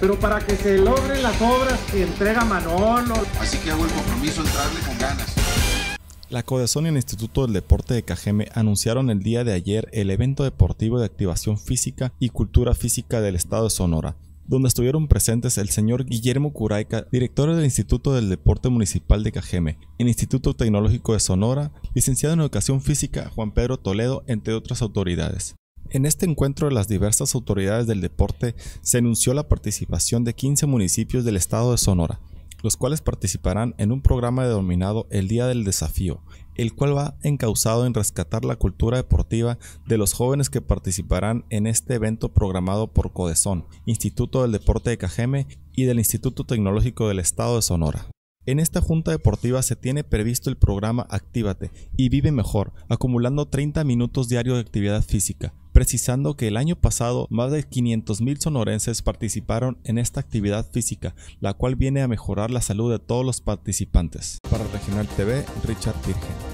pero para que se logren las obras que entrega Manolo. Así que hago el compromiso de entrarle con ganas. La Codezón y el Instituto del Deporte de Cajeme anunciaron el día de ayer el evento deportivo de activación física y cultura física del Estado de Sonora, donde estuvieron presentes el señor Guillermo Curaica, director del Instituto del Deporte Municipal de Cajeme, el Instituto Tecnológico de Sonora, licenciado en Educación Física Juan Pedro Toledo, entre otras autoridades. En este encuentro de las diversas autoridades del deporte se anunció la participación de 15 municipios del estado de Sonora, los cuales participarán en un programa denominado El Día del Desafío, el cual va encauzado en rescatar la cultura deportiva de los jóvenes que participarán en este evento programado por CODESON, Instituto del Deporte de Cajeme y del Instituto Tecnológico del Estado de Sonora. En esta junta deportiva se tiene previsto el programa Actívate y Vive Mejor, acumulando 30 minutos diarios de actividad física, precisando que el año pasado más de 500.000 sonorenses participaron en esta actividad física, la cual viene a mejorar la salud de todos los participantes. Para Regional TV, Richard Virgen.